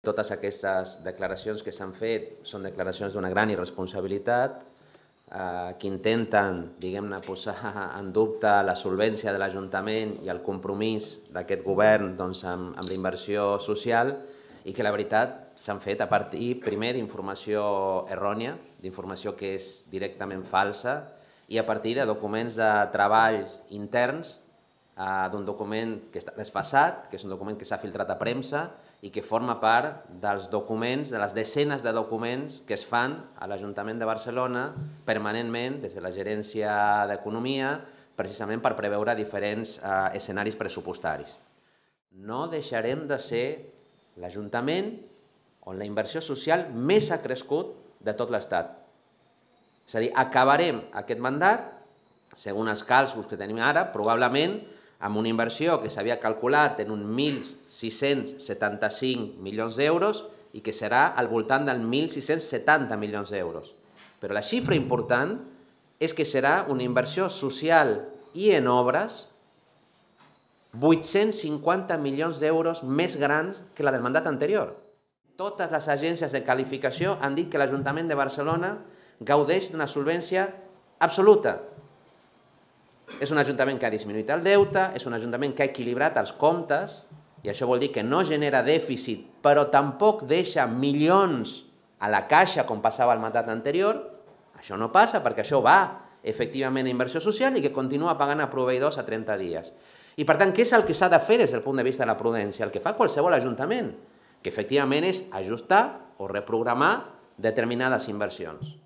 Totes aquestes declaracions que s'han fet són declaracions d'una gran irresponsabilitat eh, que intenten, diguem-ne, posar en dubte la solvència de l'Ajuntament i el compromís d'aquest govern doncs, amb, amb l'inversió social i que la veritat s'han fet a partir primer d'informació errònia, d'informació que és directament falsa i a partir de documents de treball interns Eh, d'un document que està desfassat, que és un document que s'ha filtrat a premsa i que forma part dels documents, de les desenes de documents que es fan a l'Ajuntament de Barcelona permanentment des de la gerència d'Economia, precisament per preveure diferents eh, escenaris pressupostaris. No deixarem de ser l'Ajuntament on la inversió social més ha crescut de tot l'Estat. És a dir, acabarem aquest mandat, segons els càlculs que tenim ara, probablement amb una inversió que s'havia calculat en uns 1.675 milions d'euros i que serà al voltant del 1.670 milions d'euros. Però la xifra important és que serà una inversió social i en obres 850 milions d'euros més gran que la del mandat anterior. Totes les agències de qualificació han dit que l'Ajuntament de Barcelona gaudeix d'una solvència absoluta, és un ajuntament que ha disminuït el deute, és un ajuntament que ha equilibrat els comptes, i això vol dir que no genera dèficit, però tampoc deixa milions a la caixa com passava el mandat anterior, això no passa perquè això va efectivament a inversió social i que continua pagant a proveïdors a 30 dies. I per tant, què és el que s'ha de fer des del punt de vista de la prudència? El que fa qualsevol ajuntament, que efectivament és ajustar o reprogramar determinades inversions.